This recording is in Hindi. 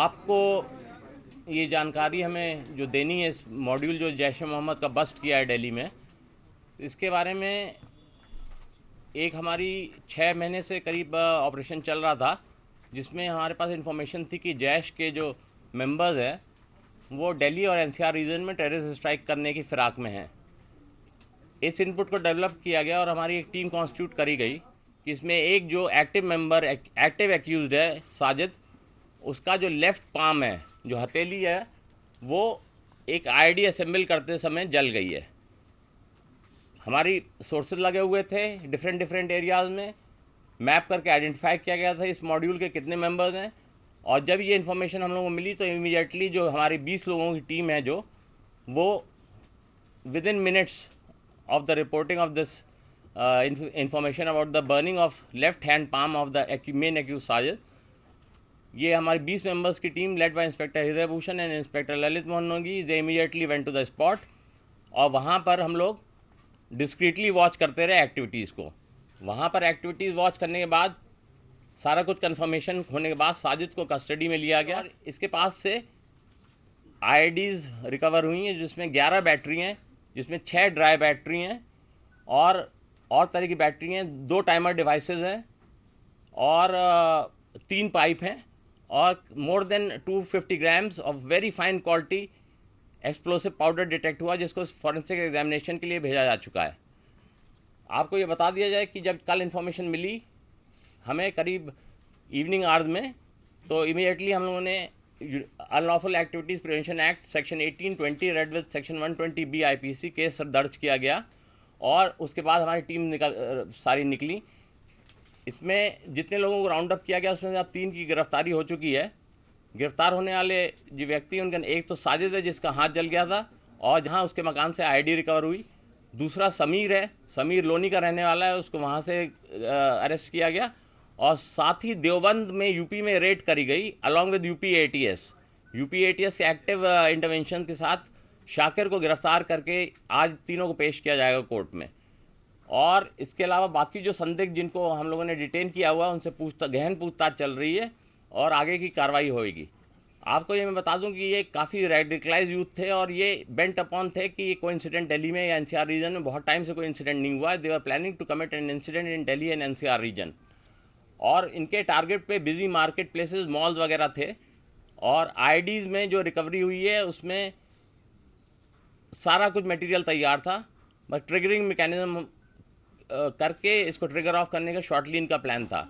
आपको ये जानकारी हमें जो देनी है इस मॉड्यूल जो जैश मोहम्मद का बस्ट किया है दिल्ली में इसके बारे में एक हमारी छः महीने से करीब ऑपरेशन चल रहा था जिसमें हमारे पास इन्फॉर्मेशन थी कि जैश के जो मेंबर्स हैं वो दिल्ली और एनसीआर रीजन में टेररिस्ट स्ट्राइक करने की फ़िराक में हैं इस इनपुट को डेवलप किया गया और हमारी एक टीम कॉन्स्टिट्यूट करी गई कि इसमें एक जो एक्टिव मेंबर एक्टिव एक्यूज है साजिद उसका जो लेफ़्ट पाम है जो हथेली है वो एक आईडी असेंबल करते समय जल गई है हमारी सोर्सेज लगे हुए थे डिफरेंट डिफरेंट एरियाज़ में मैप करके आइडेंटिफाई किया गया था इस मॉड्यूल के कितने मेंबर्स हैं और जब ये इन्फॉर्मेशन हम लोगों को मिली तो इमीडिएटली जो हमारी बीस लोगों की टीम है जो वो within minutes of the reporting of this information about the burning of left hand palm of the main accused Sajid ये हमारी बीस मेंबर्स की team lead by inspector Hriday Bhushan and inspector Lalit Mohan Nogi they immediately went to the spot और वहाँ पर हम लोग डिस्क्रीटली वॉच करते रहे एक्टिविटीज़ को वहाँ पर एक्टिविटीज़ वॉच करने के बाद सारा कुछ कन्फर्मेशन होने के बाद साजिद को कस्टडी में लिया गया और इसके पास से आई रिकवर हुई हैं जिसमें ग्यारह बैटरी हैं जिसमें छः ड्राई बैटरी हैं और और तरह की बैटरी हैं दो टाइमर डिवाइसेस हैं और तीन पाइप हैं more than two 250 grams of very fine quality explosive powder detect हुआ जिसको फॉरेंसिक एग्जामिनेशन के लिए भेजा जा चुका है आपको ये बता दिया जाए कि जब कल इन्फॉर्मेशन मिली हमें करीब इवनिंग आर्ज में तो इमीडिएटली हम लोगों ने unlawful activities prevention act section 1820 read with section 120 B IPC case दर्ज किया गया और उसके बाद हमारी टीम निकल सारी निकली इसमें जितने लोगों को राउंड अप किया गया उसमें अब तीन की गिरफ्तारी हो चुकी है गिरफ्तार होने वाले जो व्यक्ति उनका एक तो साजिद है जिसका हाथ जल गया था और जहाँ उसके मकान से आईडी रिकवर हुई दूसरा समीर है समीर लोनी का रहने वाला है उसको वहाँ से अरेस्ट किया गया और साथ ही देवबंद में यूपी में रेड करी गई along with UP ATS UP ATS के एक्टिव इंटरवेंशन के साथ शाकिर को गिरफ्तार करके आज तीनों को पेश किया जाएगा कोर्ट में और इसके अलावा बाकी जो संदिग्ध जिनको हम लोगों ने डिटेन किया हुआ उनसे पूछता गहन पूछताछ चल रही है और आगे की कार्रवाई होगी आपको ये मैं बता दूं कि ये काफ़ी रेडिकलाइज यूथ थे और ये बेंट अपॉन थे कि ये कोई इंसिडेंट दिल्ली में या एनसीआर रीजन में बहुत टाइम से कोई इंसिडेंट नहीं हुआ है they are planning to commit an incident in Delhi and N region और इनके टारगेट पे बिजी मार्केट प्लेसेस मॉल्स वगैरह थे और आई में जो रिकवरी हुई है उसमें सारा कुछ मटेरियल तैयार था बट ट्रिगरिंग मैकेनिज्म करके इसको ट्रिगर ऑफ करने का शॉर्टली इनका प्लान था